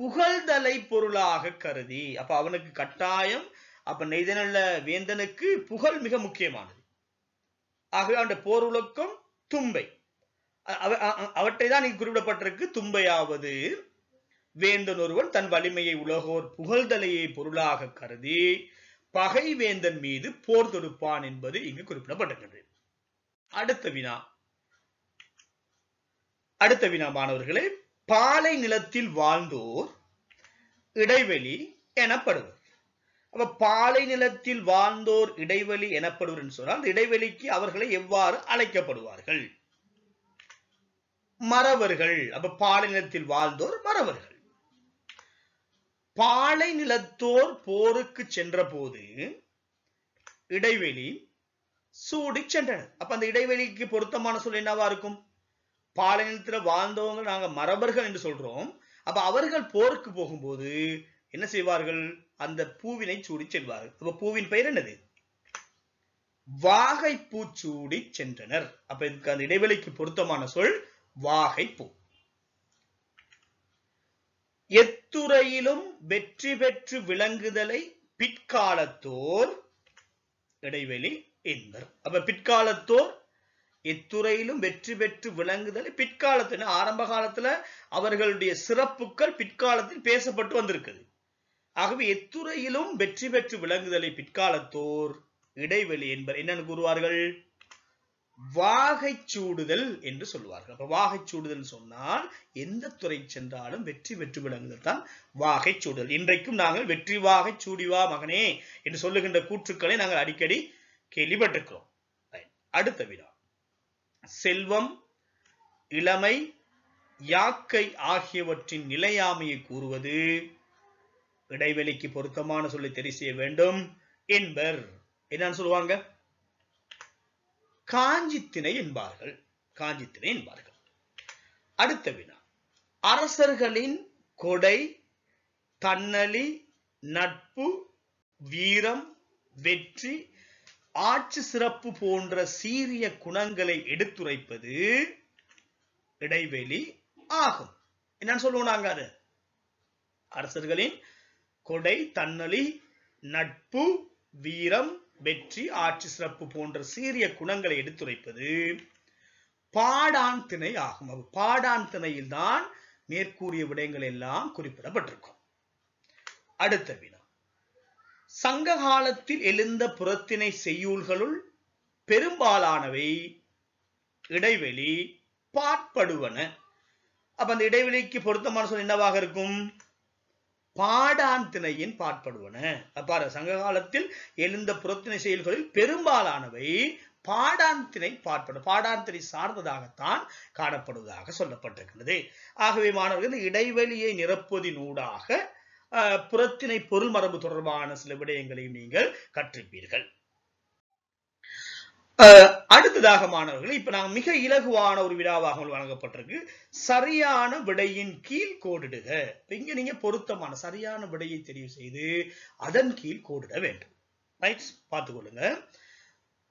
புகழ்தலை பொருளாக கருதி அப்ப அவனுக்கு கட்டாயம் அப்ப நெய்தனல்ல வேந்தனுக்கு புகழ் மிக முக்கியமானது ஆகவே அவன் போருலக்கம் தும்பை அவற்றை தான் இங்கு குறிப்பிடப்பட்டிருக்கு தும்பையாவது வேந்தன் ஒருவன் தன் வலிமையை உலகோர் புகழ்தலையை பொருளாக கருதி பகை வேந்தன் மீது போர் தொடுப்பான் என்பது இங்கு குறிப்பிடப்பட்டிருக்கிறது அடுத்த வினா அடுத்த வினா மாணவர்களே பாலை நிலத்தில் வாழ்ந்தோர் இடைவெளி எனப்படுவர் அப்ப பாலை நிலத்தில் வாழ்ந்தோர் இடைவெளி எனப்படுவர் சொன்னால் அந்த இடைவெளிக்கு அவர்களை எவ்வாறு அழைக்கப்படுவார்கள் மறவர்கள் அப்ப பாலை நிலத்தில் வாழ்ந்தோர் மறவர்கள் பாலை நிலத்தோர் போருக்கு சென்ற போது இடைவெளி சூடி சென்றனர் அப்ப அந்த இடைவெளிக்கு பொருத்தமான சொல் என்னவா இருக்கும் பாலைநிலத்தில் வாழ்ந்தவங்க நாங்கள் மரபர்கள் என்று சொல்றோம் அப்ப அவர்கள் போருக்கு போகும்போது என்ன செய்வார்கள் அந்த பூவினை சூடி செல்வார்கள் அப்ப பூவின் பெயர் என்னது வாகைப்பூ சூடி சென்றனர் அப்ப இதுக்கு அந்த இடைவெளிக்கு பொருத்தமான சொல் வாகைப்பூ எத்துறையிலும் வெற்றி பெற்று விளங்குதலை பிற்காலத்தோர் இடைவெளி என்பர் அப்ப பிற்காலத்தோர் இத்துறையிலும் வெற்றி பெற்று விளங்குதல் பிற்காலத்தில் ஆரம்ப காலத்துல அவர்களுடைய சிறப்புகள் பிற்காலத்தில் பேசப்பட்டு வந்திருக்குது ஆகவே எத்துறையிலும் வெற்றி பெற்று விளங்குதலை பிற்காலத்தோர் இடைவெளி என்பர் என்னன்னு கூறுவார்கள் வாகை சூடுதல் என்று சொல்லுவார்கள் அப்ப வாகை சூடுதல் சொன்னால் எந்த துறை சென்றாலும் வெற்றி பெற்று விளங்குதல் தான் வாகை சூடுதல் இன்றைக்கும் நாங்கள் வெற்றி வாகை சூடிவா மகனே என்று சொல்லுகின்ற கூற்றுக்களை நாங்கள் அடிக்கடி கேள்விப்பட்டிருக்கிறோம் அடுத்த வினா செல்வம் இளமை யாக்கை ஆகியவற்றின் நிலையாமையை கூறுவது இடைவெளிக்கு பொருத்தமான சொல்லி தெரி செய்ய வேண்டும் என்பர் என்னன்னு சொல்லுவாங்க காஞ்சித்தினை என்பார்கள் காஞ்சித்தினை என்பார்கள் அடுத்த வினா அரசர்களின் கொடை தன்னலி நட்பு வீரம் வெற்றி ஆட்சி சிறப்பு போன்ற சீரிய குணங்களை எடுத்துரைப்பது இடைவெளி ஆகும் என்னன்னு சொல்லுவோம் நாங்க அது அரசர்களின் கொடை தன்னலி நட்பு வீரம் வெற்றி ஆட்சி சிறப்பு போன்ற சீரிய குணங்களை எடுத்துரைப்பது பாடான் திணை ஆகும் அது பாடான் திணையில் தான் மேற்கூறிய விடயங்கள் எல்லாம் குறிப்பிடப்பட்டிருக்கும் அடுத்த சங்க காலத்தில் எழுந்த புறத்திணை செய்யுள்களுள் பெரும்பாலானவை இடைவெளி பாட்படுவன அப்ப அந்த இடைவெளிக்கு பொருத்தமான சொல் என்னவாக இருக்கும் பாடான் திணையின் பாட்படுவன அப்பாரு சங்க காலத்தில் எழுந்த புறத்தினை செயல்களில் பெரும்பாலானவை பாடான் திணை பாட்படும் பாடான் திணை சார்ந்ததாகத்தான் காணப்படுவதாக சொல்லப்பட்டிருக்கிறது ஆகவே மாணவர்கள் இந்த இடைவெளியை நிரப்புவதினூடாக புறத்தினை பொருள் மரபு தொடர்பான சில விடயங்களையும் நீங்கள் கற்றிருப்பீர்கள் அடுத்ததாக மாணவர்கள் இப்ப நாங்கள் மிக இலகுவான ஒரு விழாவாக வழங்கப்பட்டிருக்கு சரியான விடையின் கீழ் கோடிடுக இங்க நீங்க பொருத்தமான சரியான விடையை தெரிவு செய்து அதன் கீழ் கோடிட வேண்டும் ரைட் பார்த்துக்கொள்ளுங்க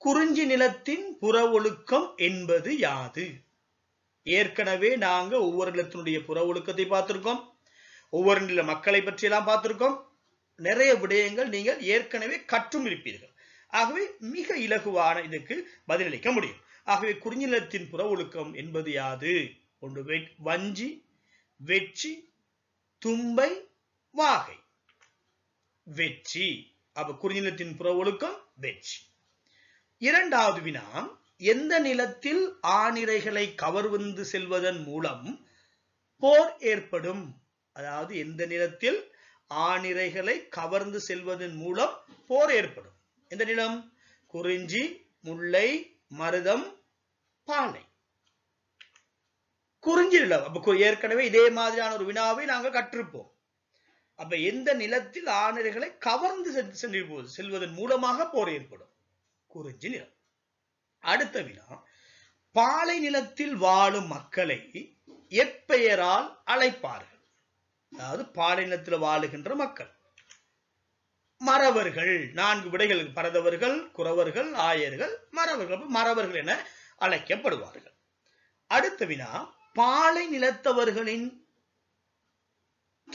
குறிஞ்சி நிலத்தின் புற ஒழுக்கம் என்பது யாது ஏற்கனவே நாங்க ஒவ்வொரு நிலத்தினுடைய புற ஒழுக்கத்தை பார்த்திருக்கோம் ஒவ்வொரு நில மக்களை பற்றியெல்லாம் பார்த்திருக்கோம் நிறைய விடயங்கள் நீங்கள் ஏற்கனவே கற்றும் இருப்பீர்கள் ஆகவே மிக இலகுவான இதுக்கு பதிலளிக்க முடியும் ஆகவே குறிஞ்சிநிலத்தின் புற ஒழுக்கம் என்பது யாது ஒன்று வஞ்சி வெற்றி தும்பை வாகை வெற்றி அப்ப குறிஞ்சிநிலத்தின் புற ஒழுக்கம் வெற்றி இரண்டாவது வினாம் எந்த நிலத்தில் ஆணிரைகளை வந்து செல்வதன் மூலம் போர் ஏற்படும் அதாவது எந்த நிலத்தில் ஆணிரைகளை கவர்ந்து செல்வதன் மூலம் போர் ஏற்படும் எந்த நிலம் குறிஞ்சி முல்லை மருதம் பானை குறிஞ்சி நிலம் அப்ப ஏற்கனவே இதே மாதிரியான ஒரு வினாவை நாங்கள் கற்றிருப்போம் அப்ப எந்த நிலத்தில் ஆணிரைகளை கவர்ந்து சென்று செல்வதன் மூலமாக போர் ஏற்படும் குறிஞ்சி நிலம் அடுத்த வினா பாலை நிலத்தில் வாழும் மக்களை எப்பெயரால் அழைப்பார்கள் அதாவது பாலினத்தில் வாழுகின்ற மக்கள் மறவர்கள் நான்கு விடைகள் பரதவர்கள் குறவர்கள் ஆயர்கள் மறவர்கள் மறவர்கள் என அழைக்கப்படுவார்கள் அடுத்த வினா பாலை நிலத்தவர்களின்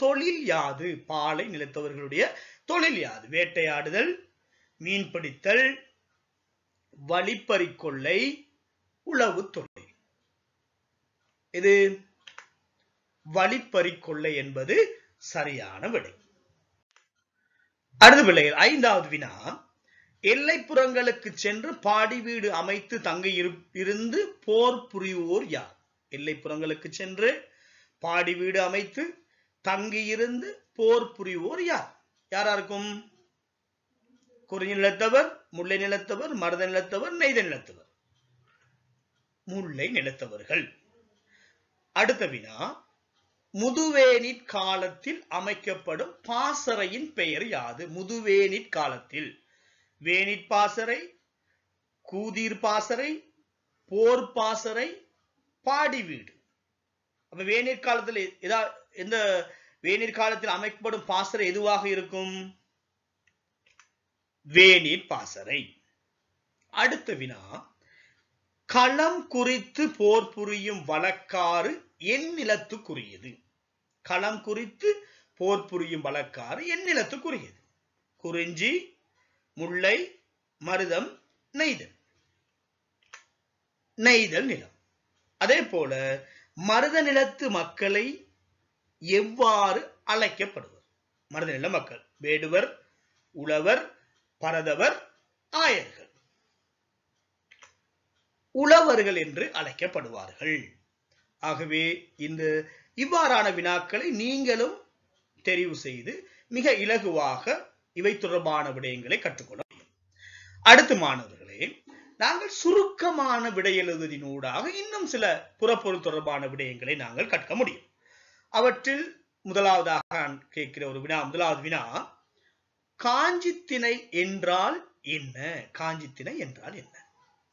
தொழில் யாது பாலை நிலத்தவர்களுடைய தொழில் யாது வேட்டையாடுதல் மீன்பிடித்தல் வழிப்பறிக்கொள்ளை உளவு தொழில் இது வழிப்பறி கொள்ளை என்பது சரியான விடை அடுத்த பிள்ளைகள் ஐந்தாவது வினா எல்லைப்புறங்களுக்கு சென்று பாடி வீடு அமைத்து தங்க இருந்து போர் புரிவோர் யார் எல்லைப்புறங்களுக்கு சென்று பாடி வீடு அமைத்து தங்கியிருந்து போர் புரிவோர் யார் யாரா இருக்கும் குறிஞ்சி நிலத்தவர் முல்லை நிலத்தவர் மருத நிலத்தவர் நெய்த நிலத்தவர் முல்லை நிலத்தவர்கள் அடுத்த வினா முதுவேனிற் காலத்தில் அமைக்கப்படும் பாசறையின் பெயர் யாது முதுவேனிற் காலத்தில் வேனிற் பாசறை கூதிர் பாசறை போர் பாசறை பாடி வீடு அப்ப வேனிற் காலத்தில் எதா எந்த வேனிற் காலத்தில் அமைக்கப்படும் பாசறை எதுவாக இருக்கும் வேனிற் பாசறை அடுத்த வினா களம் குறித்து போர் புரியும் வழக்காறு என் நிலத்துக்குரியது களம் குறித்து போர் புரியும் வழக்காறு நிலத்துக்குரியது குறிஞ்சி முல்லை மருதம் நெய்தல் நெய்தல் நிலம் அதே போல மருத நிலத்து மக்களை எவ்வாறு அழைக்கப்படுவர் மருத நில மக்கள் வேடுவர் உழவர் பரதவர் ஆயர்கள் உழவர்கள் என்று அழைக்கப்படுவார்கள் ஆகவே இந்த இவ்வாறான வினாக்களை நீங்களும் தெரிவு செய்து மிக இலகுவாக இவை தொடர்பான விடயங்களை கற்றுக்கொள்ள முடியும் அடுத்து மாணவர்களே நாங்கள் சுருக்கமான விடையெழுதினூடாக இன்னும் சில புறப்பொருள் தொடர்பான விடயங்களை நாங்கள் கற்க முடியும் அவற்றில் முதலாவதாக நான் கேட்கிற ஒரு வினா முதலாவது வினா காஞ்சித்திணை என்றால் என்ன காஞ்சித்திணை என்றால் என்ன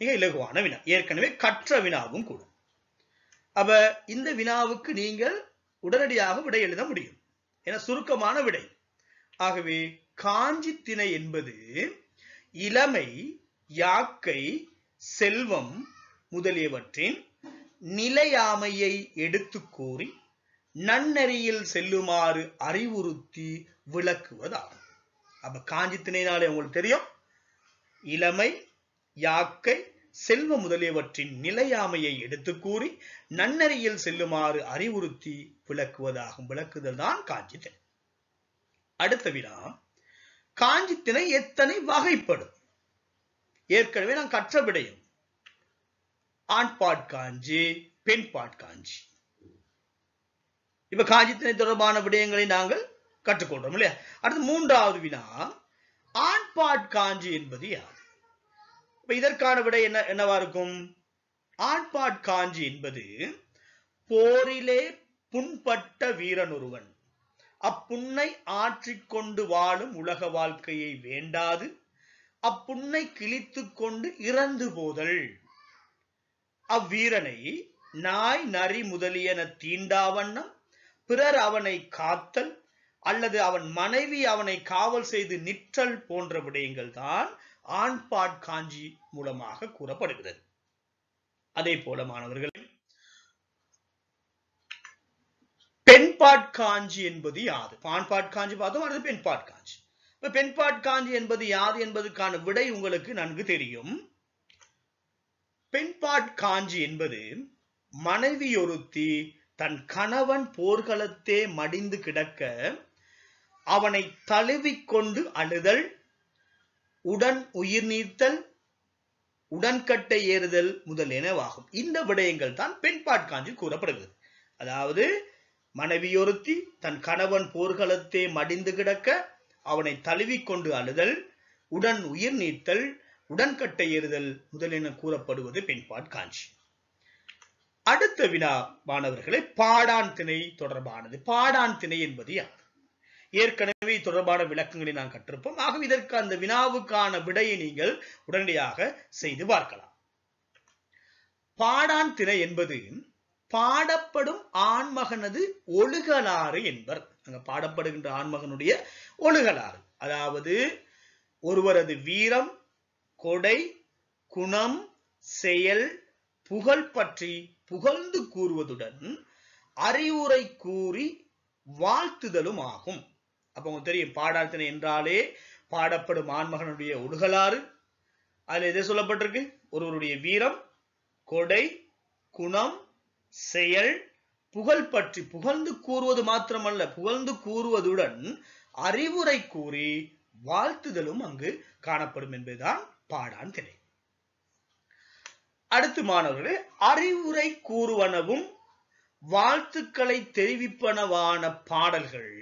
மிக இலகுவான வினா ஏற்கனவே கற்ற வினாவும் கூட அப்ப இந்த வினாவுக்கு நீங்கள் உடனடியாக விடை எழுத முடியும் என சுருக்கமான விடை ஆகவே காஞ்சி திணை என்பது இளமை யாக்கை செல்வம் முதலியவற்றின் நிலையாமையை எடுத்து கூறி நன்னெறியில் செல்லுமாறு அறிவுறுத்தி விளக்குவதாகும் அப்ப காஞ்சி திணைனாலே உங்களுக்கு தெரியும் இளமை யாக்கை செல்வ முதலியவற்றின் நிலையாமையை எடுத்து கூறி நன்னறியில் செல்லுமாறு அறிவுறுத்தி விளக்குவதாகும் விளக்குதல் தான் காஞ்சித்தின் அடுத்த வினா காஞ்சித்தினை எத்தனை வகைப்படும் ஏற்கனவே நான் கற்ற விடையும் ஆண்பாட் காஞ்சி பாட் காஞ்சி இப்ப காஞ்சித்தினை தொடர்பான விடயங்களை நாங்கள் கற்றுக்கொள்றோம் இல்லையா அடுத்து மூன்றாவது வினா ஆண்பாட் காஞ்சி என்பது யார் இப்ப இதற்கான விட என்ன என்னவா இருக்கும் ஆட்பாட் காஞ்சி என்பது போரிலே புண்பட்ட வீரன் ஒருவன் அப்புண்ணை ஆற்றிக்கொண்டு வாழும் உலக வாழ்க்கையை வேண்டாது அப்புண்ணை கிழித்து கொண்டு இறந்து போதல் அவ்வீரனை நாய் நரி முதலியன தீண்டாவண்ணம் பிறர் அவனை காத்தல் அல்லது அவன் மனைவி அவனை காவல் செய்து நிற்றல் போன்ற விடயங்கள் தான் ஆண்பாட் காஞ்சி மூலமாக கூறப்படுகிறது அதே போல மாணவர்களே பெண்பாட் காஞ்சி என்பது யாது ஆண்பாட் காஞ்சி பார்த்தோம் அடுத்து பெண்பாட் காஞ்சி இப்ப பெண்பாட் காஞ்சி என்பது யாது என்பதற்கான விடை உங்களுக்கு நன்கு தெரியும் பெண்பாட் காஞ்சி என்பது மனைவி ஒருத்தி தன் கணவன் போர்க்களத்தே மடிந்து கிடக்க அவனை தழுவிக்கொண்டு அழுதல் உடன் உயிர் நீர்த்தல் உடன்கட்டை ஏறுதல் முதலியனவாகும் இந்த விடயங்கள் தான் பெண்பாட்காஞ்சில் கூறப்படுகிறது அதாவது மனைவியொருத்தி தன் கணவன் போர்களத்தே மடிந்து கிடக்க அவனை தழுவிக்கொண்டு அழுதல் உடன் உயிர் நீர்த்தல் உடன்கட்டை ஏறுதல் முதலென கூறப்படுவது பெண்பாட்காஞ்சி அடுத்த வினா மாணவர்களை பாடான் திணை தொடர்பானது பாடான் திணை என்பது யார் ஏற்கனவே தொடர்பான விளக்கங்களை நாம் கற்றிருப்போம் ஆகவே இதற்கு அந்த வினாவுக்கான விடையை நீங்கள் உடனடியாக செய்து பார்க்கலாம் பாடான் திரை என்பது பாடப்படும் ஆண்மகனது ஒழுகலாறு என்பர் அங்க பாடப்படுகின்ற ஆண்மகனுடைய ஒழுகலாறு அதாவது ஒருவரது வீரம் கொடை குணம் செயல் புகழ் பற்றி புகழ்ந்து கூறுவதுடன் அறிவுரை கூறி வாழ்த்துதலும் ஆகும் அப்ப உங்களுக்கு தெரியும் பாடாழ்த்தினை என்றாலே பாடப்படும் ஆண்மகனுடைய உடுகலாறு அதுல எதை சொல்லப்பட்டிருக்கு ஒருவருடைய வீரம் கொடை குணம் செயல் புகழ் பற்றி புகழ்ந்து கூறுவது மாத்திரமல்ல புகழ்ந்து கூறுவதுடன் அறிவுரை கூறி வாழ்த்துதலும் அங்கு காணப்படும் என்பதுதான் பாடான் திரை அடுத்து மாணவர்களே அறிவுரை கூறுவனவும் வாழ்த்துக்களை தெரிவிப்பனவான பாடல்கள்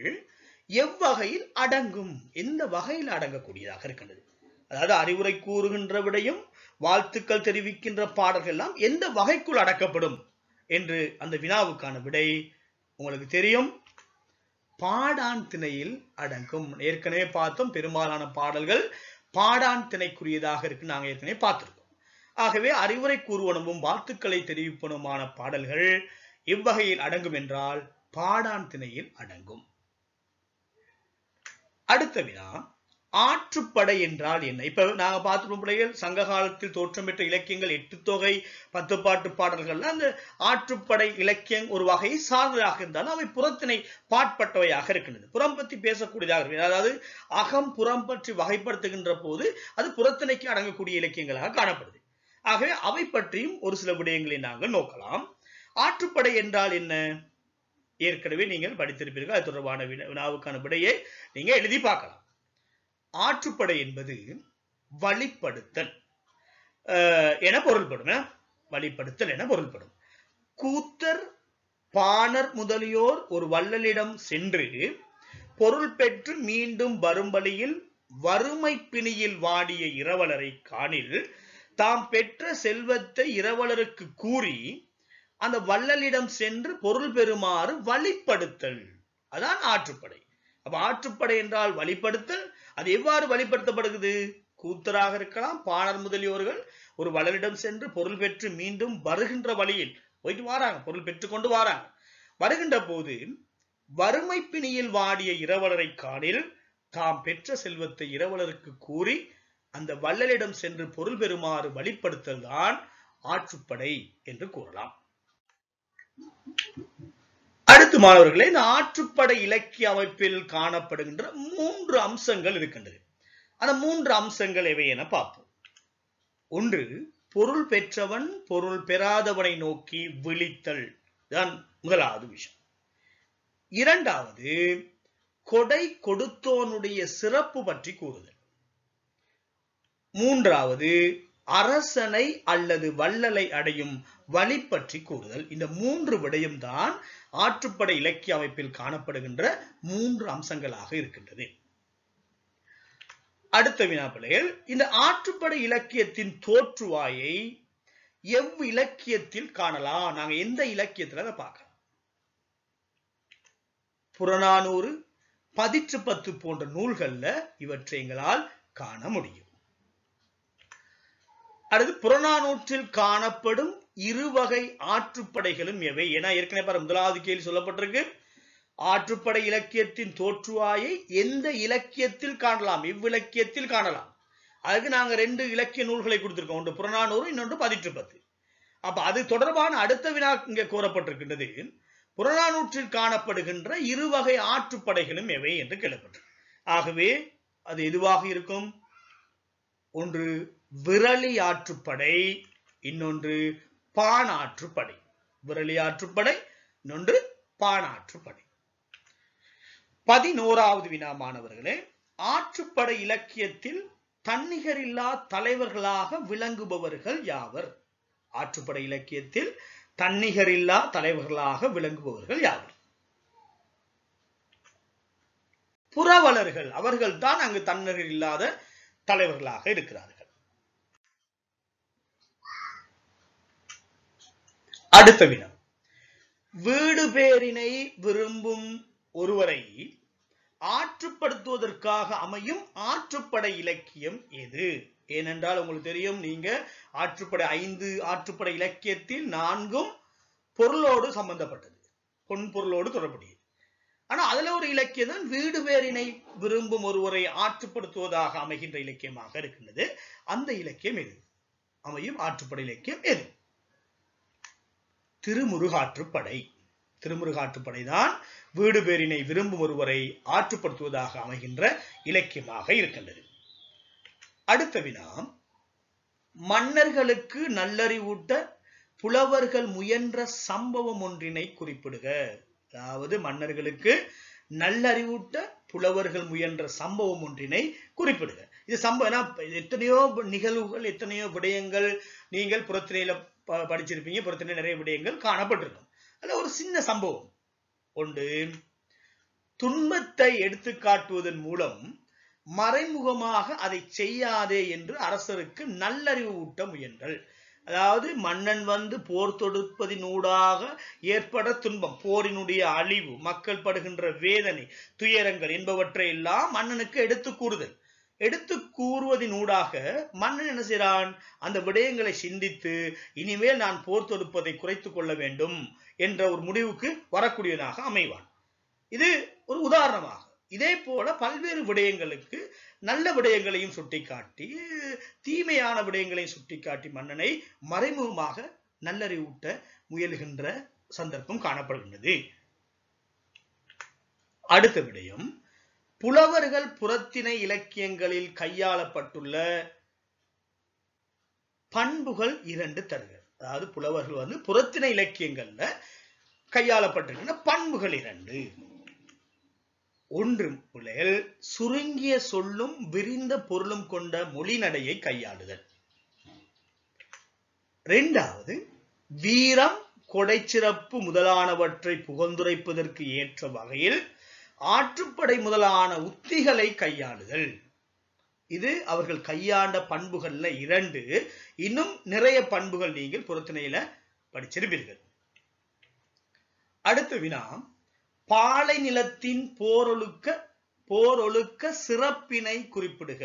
எவ்வகையில் அடங்கும் எந்த வகையில் அடங்கக்கூடியதாக இருக்கின்றது அதாவது அறிவுரை கூறுகின்ற விடையும் வாழ்த்துக்கள் தெரிவிக்கின்ற பாடல்கள் எல்லாம் எந்த வகைக்குள் அடக்கப்படும் என்று அந்த வினாவுக்கான விடை உங்களுக்கு தெரியும் பாடான் திணையில் அடங்கும் ஏற்கனவே பார்த்தோம் பெரும்பாலான பாடல்கள் பாடான் திணைக்குரியதாக இருக்கு நாங்கள் ஏற்கனவே பார்த்திருக்கோம் ஆகவே அறிவுரை கூறுவனமும் வாழ்த்துக்களை தெரிவிப்பனுமான பாடல்கள் இவ்வகையில் அடங்கும் என்றால் பாடான் திணையில் அடங்கும் அடுத்த வினா ஆற்றுப்படை என்றால் என்ன இப்ப நாங்க பார்த்துருப்போம் பிள்ளைகள் சங்க காலத்தில் பெற்ற இலக்கியங்கள் எட்டு தொகை பத்து பாட்டு பாடல்கள் அந்த ஆற்றுப்படை இலக்கியம் ஒரு வகை சார்ந்ததாக இருந்தாலும் அவை புறத்தினை பாட்பட்டவையாக இருக்கின்றது புறம் பற்றி பேசக்கூடியதாக இருக்கிறது அதாவது அகம் புறம் பற்றி வகைப்படுத்துகின்ற போது அது புறத்தினைக்கு அடங்கக்கூடிய இலக்கியங்களாக காணப்படுது ஆகவே அவை பற்றியும் ஒரு சில விடயங்களை நாங்கள் நோக்கலாம் ஆற்றுப்படை என்றால் என்ன ஏற்கனவே நீங்கள் படித்திருப்பீர்கள் அது தொடர்பான வினாவுக்கான விடையை நீங்க எழுதி பார்க்கலாம் ஆற்றுப்படை என்பது வழிப்படுத்தல் என பொருள்படும் வழிப்படுத்தல் என பொருள்படும் கூத்தர் பாணர் முதலியோர் ஒரு வள்ளலிடம் சென்று பொருள் பெற்று மீண்டும் வழியில் வறுமை பிணியில் வாடிய இரவலரை காணில் தாம் பெற்ற செல்வத்தை இரவலருக்கு கூறி அந்த வள்ளலிடம் சென்று பொருள் பெறுமாறு வழிப்படுத்தல் அதான் ஆற்றுப்படை அப்ப ஆற்றுப்படை என்றால் வழிப்படுத்தல் அது எவ்வாறு வழிப்படுத்தப்படுகிறது கூத்தராக இருக்கலாம் பாடர் முதலியோர்கள் ஒரு வளரிடம் சென்று பொருள் பெற்று மீண்டும் வருகின்ற வழியில் போயிட்டு வாராங்க பொருள் கொண்டு வாராங்க வருகின்ற போது வறுமை பிணியில் வாடிய இரவலரை காணில் தாம் பெற்ற செல்வத்தை இரவலருக்கு கூறி அந்த வள்ளலிடம் சென்று பொருள் பெறுமாறு வழிப்படுத்தல் தான் ஆற்றுப்படை என்று கூறலாம் அடுத்து மாணவர்களே இந்த ஆற்றுப்படை இலக்கிய அமைப்பில் காணப்படுகின்ற மூன்று அம்சங்கள் இருக்கின்றது அந்த மூன்று அம்சங்கள் எவை என பார்ப்போம் ஒன்று பொருள் பெற்றவன் பொருள் பெறாதவனை நோக்கி விழித்தல் தான் முதலாவது விஷயம் இரண்டாவது கொடை கொடுத்தோனுடைய சிறப்பு பற்றி கூறுதல் மூன்றாவது அரசனை அல்லது வள்ளலை அடையும் வழி பற்றி கூறுதல் இந்த மூன்று விடயம் தான் ஆற்றுப்படை இலக்கிய அமைப்பில் காணப்படுகின்ற மூன்று அம்சங்களாக இருக்கின்றது அடுத்த வினாப்பிள்ளைகள் இந்த ஆற்றுப்படை இலக்கியத்தின் தோற்றுவாயை எவ் இலக்கியத்தில் காணலாம் நாங்க எந்த இலக்கியத்துல அதை பார்க்கலாம் புறநானூறு பதிற்று பத்து போன்ற நூல்கள்ல இவற்றை எங்களால் காண முடியும் அடுத்து புறநானூற்றில் காணப்படும் இருவகை ஆற்றுப்படைகளும் எவை ஏன்னா ஏற்கனவே பாரு முதலாவது கேள்வி சொல்லப்பட்டிருக்கு ஆற்றுப்படை இலக்கியத்தின் தோற்றுவாயை எந்த இலக்கியத்தில் காணலாம் இவ்விலக்கியத்தில் காணலாம் அதுக்கு நாங்க ரெண்டு இலக்கிய நூல்களை கொடுத்திருக்கோம் ஒன்று புறநானூறு இன்னொன்று பதிற்று பத்து அப்ப அது தொடர்பான அடுத்த வினா இங்க கூறப்பட்டிருக்கின்றது புறநானூற்றில் காணப்படுகின்ற இருவகை ஆற்றுப்படைகளும் எவை என்று கேட்கப்பட்டிருக்கு ஆகவே அது எதுவாக இருக்கும் ஒன்று விரலி ஆற்றுப்படை இன்னொன்று பானாற்றுப்படை விரலி ஆற்றுப்படை இன்னொன்று பானாற்றுப்படை பதினோராவது வினா மாணவர்களே ஆற்றுப்படை இலக்கியத்தில் தன்னிகரில்லா தலைவர்களாக விளங்குபவர்கள் யாவர் ஆற்றுப்படை இலக்கியத்தில் தன்னிகரில்லா தலைவர்களாக விளங்குபவர்கள் யாவர் புறவலர்கள் அவர்கள் தான் அங்கு தன்னிகர் இல்லாத தலைவர்களாக இருக்கிறார்கள் அடுத்த வினம் வீடு பேரினை விரும்பும் ஒருவரை ஆற்றுப்படுத்துவதற்காக அமையும் ஆற்றுப்படை இலக்கியம் எது ஏனென்றால் உங்களுக்கு தெரியும் நீங்க ஆற்றுப்படை ஐந்து ஆற்றுப்படை இலக்கியத்தில் நான்கும் பொருளோடு சம்பந்தப்பட்டது பொன்பொருளோடு தொடர்புடையது ஆனா அதுல ஒரு இலக்கியம் தான் வீடு பேரினை விரும்பும் ஒருவரை ஆற்றுப்படுத்துவதாக அமைகின்ற இலக்கியமாக இருக்கின்றது அந்த இலக்கியம் எது அமையும் ஆற்றுப்படை இலக்கியம் எது திருமுருகாற்றுப்படை திருமுருகாற்றுப்படை தான் வீடு பேரினை விரும்பும் ஒருவரை ஆற்றுப்படுத்துவதாக அமைகின்ற இலக்கியமாக இருக்கின்றது அடுத்த வினா மன்னர்களுக்கு நல்லறிவூட்ட புலவர்கள் முயன்ற சம்பவம் ஒன்றினை குறிப்பிடுக அதாவது மன்னர்களுக்கு நல்லறிவூட்ட புலவர்கள் முயன்ற சம்பவம் ஒன்றினை குறிப்பிடுக இது சம்பவம் எத்தனையோ நிகழ்வுகள் எத்தனையோ விடயங்கள் நீங்கள் புறத்திரையில படிச்சிருப்பீங்க பொறுத்தன நிறைய விடயங்கள் காணப்பட்டிருக்கும் அதில் ஒரு சின்ன சம்பவம் ஒன்று துன்பத்தை எடுத்து காட்டுவதன் மூலம் மறைமுகமாக அதை செய்யாதே என்று அரசருக்கு நல்லறிவு ஊட்ட முயன்றல் அதாவது மன்னன் வந்து போர் தொடுப்பதினூடாக ஏற்பட துன்பம் போரினுடைய அழிவு மக்கள் படுகின்ற வேதனை துயரங்கள் என்பவற்றை எல்லாம் மன்னனுக்கு எடுத்து கூறுதல் எடுத்து கூறுவதினூடாக மன்னன் என்ன செய்கிறான் அந்த விடயங்களை சிந்தித்து இனிமேல் நான் போர் தொடுப்பதை குறைத்து கொள்ள வேண்டும் என்ற ஒரு முடிவுக்கு வரக்கூடியவனாக அமைவான் இது ஒரு உதாரணமாக இதே போல பல்வேறு விடயங்களுக்கு நல்ல விடயங்களையும் சுட்டிக்காட்டி தீமையான விடயங்களையும் சுட்டிக்காட்டி மன்னனை மறைமுகமாக நல்லறிவூட்ட முயல்கின்ற சந்தர்ப்பம் காணப்படுகின்றது அடுத்த விடயம் புலவர்கள் புறத்தினை இலக்கியங்களில் கையாளப்பட்டுள்ள பண்புகள் இரண்டு தருகிறது அதாவது புலவர்கள் வந்து புறத்தினை இலக்கியங்கள்ல கையாளப்பட்டிருக்கின்ற பண்புகள் இரண்டு ஒன்று புலல் சுருங்கிய சொல்லும் விரிந்த பொருளும் கொண்ட மொழி நடையை கையாளுதல் இரண்டாவது வீரம் கொடைச்சிறப்பு முதலானவற்றை புகழ்ந்துரைப்பதற்கு ஏற்ற வகையில் ஆற்றுப்படை முதலான உத்திகளை கையாளுதல் இது அவர்கள் கையாண்ட பண்புகள்ல இரண்டு இன்னும் நிறைய பண்புகள் நீங்கள் புறத்தினையில படிச்சிருப்பீர்கள் அடுத்து வினா பாலை நிலத்தின் போரொழுக்க போரொழுக்க சிறப்பினை குறிப்பிடுக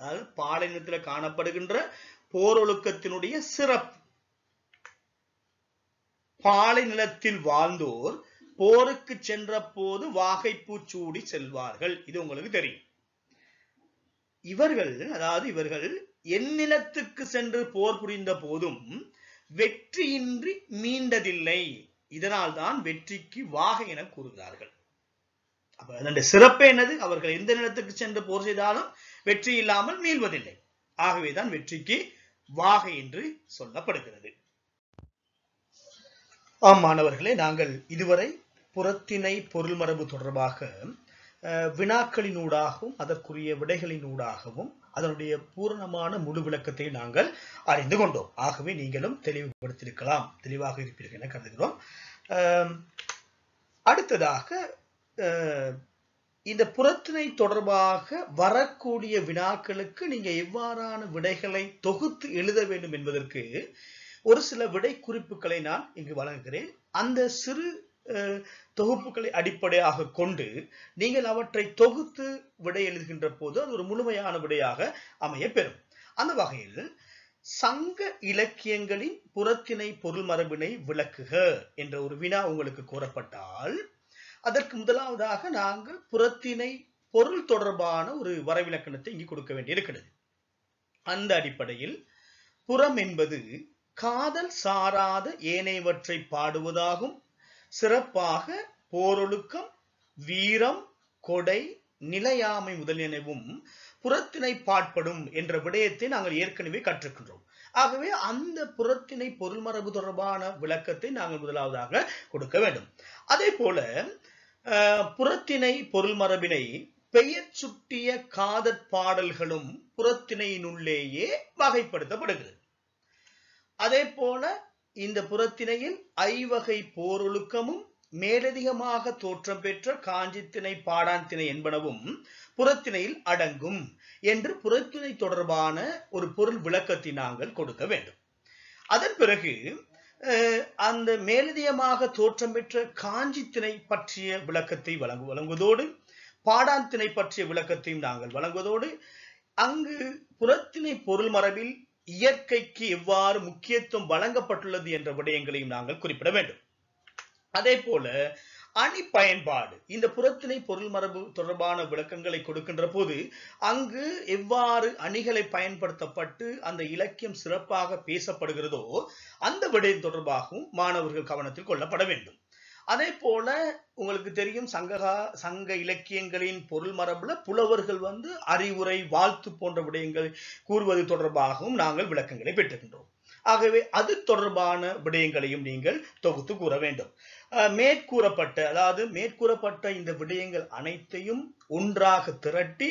அதாவது பாலை நிலத்தில் காணப்படுகின்ற போரொழுக்கத்தினுடைய சிறப்பு பாலை நிலத்தில் வாழ்ந்தோர் போருக்கு சென்ற போது சூடி செல்வார்கள் இது உங்களுக்கு தெரியும் இவர்கள் அதாவது இவர்கள் எந்நிலத்துக்கு சென்று போர் புரிந்த போதும் வெற்றியின்றி மீண்டதில்லை இதனால் தான் வெற்றிக்கு வாகை என கூறுகிறார்கள் அப்ப அதனுடைய சிறப்பு என்னது அவர்கள் எந்த நிலத்துக்கு சென்று போர் செய்தாலும் வெற்றி இல்லாமல் மீள்வதில்லை ஆகவேதான் வெற்றிக்கு வாகை என்று சொல்லப்படுகிறது ஆம் மாணவர்களே நாங்கள் இதுவரை புறத்தினை பொருள் மரபு தொடர்பாக வினாக்களினூடாகவும் அதற்குரிய விடைகளினூடாகவும் அதனுடைய பூரணமான முழு விளக்கத்தை நாங்கள் அறிந்து கொண்டோம் ஆகவே நீங்களும் தெளிவுபடுத்தியிருக்கலாம் தெளிவாக இருப்பீர்கள் என கருதுகிறோம் அடுத்ததாக இந்த புறத்தினை தொடர்பாக வரக்கூடிய வினாக்களுக்கு நீங்க எவ்வாறான விடைகளை தொகுத்து எழுத வேண்டும் என்பதற்கு ஒரு சில விடை குறிப்புகளை நான் இங்கு வழங்குகிறேன் அந்த சிறு தொகுப்புகளை அடிப்படையாக கொண்டு நீங்கள் அவற்றை தொகுத்து விடை எழுதுகின்ற போது அது ஒரு முழுமையான விடையாக அமைய பெறும் அந்த வகையில் சங்க இலக்கியங்களின் புறத்தினை பொருள் மரபினை விளக்குக என்ற ஒரு வினா உங்களுக்கு கூறப்பட்டால் அதற்கு முதலாவதாக நாங்கள் புறத்தினை பொருள் தொடர்பான ஒரு வரைவிலக்கணத்தை இங்கு கொடுக்க வேண்டியிருக்கிறது அந்த அடிப்படையில் புறம் என்பது காதல் சாராத ஏனையவற்றை பாடுவதாகும் சிறப்பாக போரொழுக்கம் வீரம் கொடை நிலையாமை முதலியனவும் புறத்தினை பாட்படும் என்ற விடயத்தை நாங்கள் ஏற்கனவே கற்றுக்கின்றோம் ஆகவே அந்த புறத்தினை பொருள் மரபு தொடர்பான விளக்கத்தை நாங்கள் முதலாவதாக கொடுக்க வேண்டும் அதே போல புறத்தினை பொருள் மரபினை பெயர் சுட்டிய காதற் பாடல்களும் புறத்தினையினுள்ளேயே வகைப்படுத்தப்படுகிறது அதே போல இந்த புறத்திணையில் ஐவகை போரொழுக்கமும் மேலதிகமாக தோற்றம் பெற்ற காஞ்சித்திணை பாடாந்திணை என்பனவும் புறத்திணையில் அடங்கும் என்று புறத்திணை தொடர்பான ஒரு பொருள் விளக்கத்தை நாங்கள் கொடுக்க வேண்டும் அதன் பிறகு அந்த மேலதிகமாக தோற்றம் பெற்ற காஞ்சித்திணை பற்றிய விளக்கத்தை வழங்கு வழங்குவதோடு பாடாந்திணை பற்றிய விளக்கத்தையும் நாங்கள் வழங்குவதோடு அங்கு புறத்திணை பொருள் மரபில் இயற்கைக்கு எவ்வாறு முக்கியத்துவம் வழங்கப்பட்டுள்ளது என்ற விடயங்களையும் நாங்கள் குறிப்பிட வேண்டும் அதே போல அணி பயன்பாடு இந்த புறத்திணை பொருள் மரபு தொடர்பான விளக்கங்களை கொடுக்கின்ற போது அங்கு எவ்வாறு அணிகளை பயன்படுத்தப்பட்டு அந்த இலக்கியம் சிறப்பாக பேசப்படுகிறதோ அந்த விடயம் தொடர்பாகவும் மாணவர்கள் கவனத்தில் கொள்ளப்பட வேண்டும் அதே போல உங்களுக்கு தெரியும் சங்ககா சங்க இலக்கியங்களின் பொருள் மரபுல புலவர்கள் வந்து அறிவுரை வாழ்த்து போன்ற விடயங்கள் கூறுவது தொடர்பாகவும் நாங்கள் விளக்கங்களை பெற்றுகின்றோம் ஆகவே அது தொடர்பான விடயங்களையும் நீங்கள் தொகுத்து கூற வேண்டும் மேற்கூறப்பட்ட அதாவது மேற்கூறப்பட்ட இந்த விடயங்கள் அனைத்தையும் ஒன்றாக திரட்டி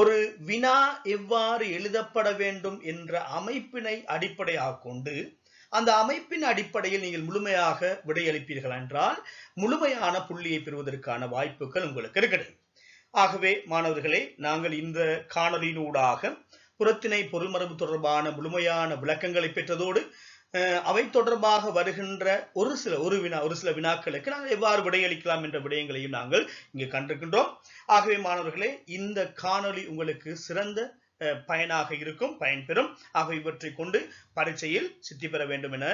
ஒரு வினா எவ்வாறு எழுதப்பட வேண்டும் என்ற அமைப்பினை அடிப்படையாக கொண்டு அந்த அமைப்பின் அடிப்படையில் நீங்கள் முழுமையாக விடையளிப்பீர்கள் என்றால் முழுமையான புள்ளியை பெறுவதற்கான வாய்ப்புகள் உங்களுக்கு இருக்கிறது ஆகவே மாணவர்களே நாங்கள் இந்த காணொலியினூடாக பொருள் பொருள்மரபு தொடர்பான முழுமையான விளக்கங்களை பெற்றதோடு அவை தொடர்பாக வருகின்ற ஒரு சில ஒரு வினா ஒரு சில வினாக்களுக்கு நாங்கள் எவ்வாறு விடையளிக்கலாம் என்ற விடயங்களையும் நாங்கள் இங்கு கண்டிருக்கின்றோம் ஆகவே மாணவர்களே இந்த காணொலி உங்களுக்கு சிறந்த பயனாக இருக்கும் பயன்பெறும் ஆக இவற்றை கொண்டு பரீட்சையில் சித்தி பெற வேண்டும் என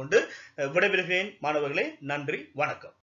கொண்டு விடைபெறுகிறேன் மாணவர்களே நன்றி வணக்கம்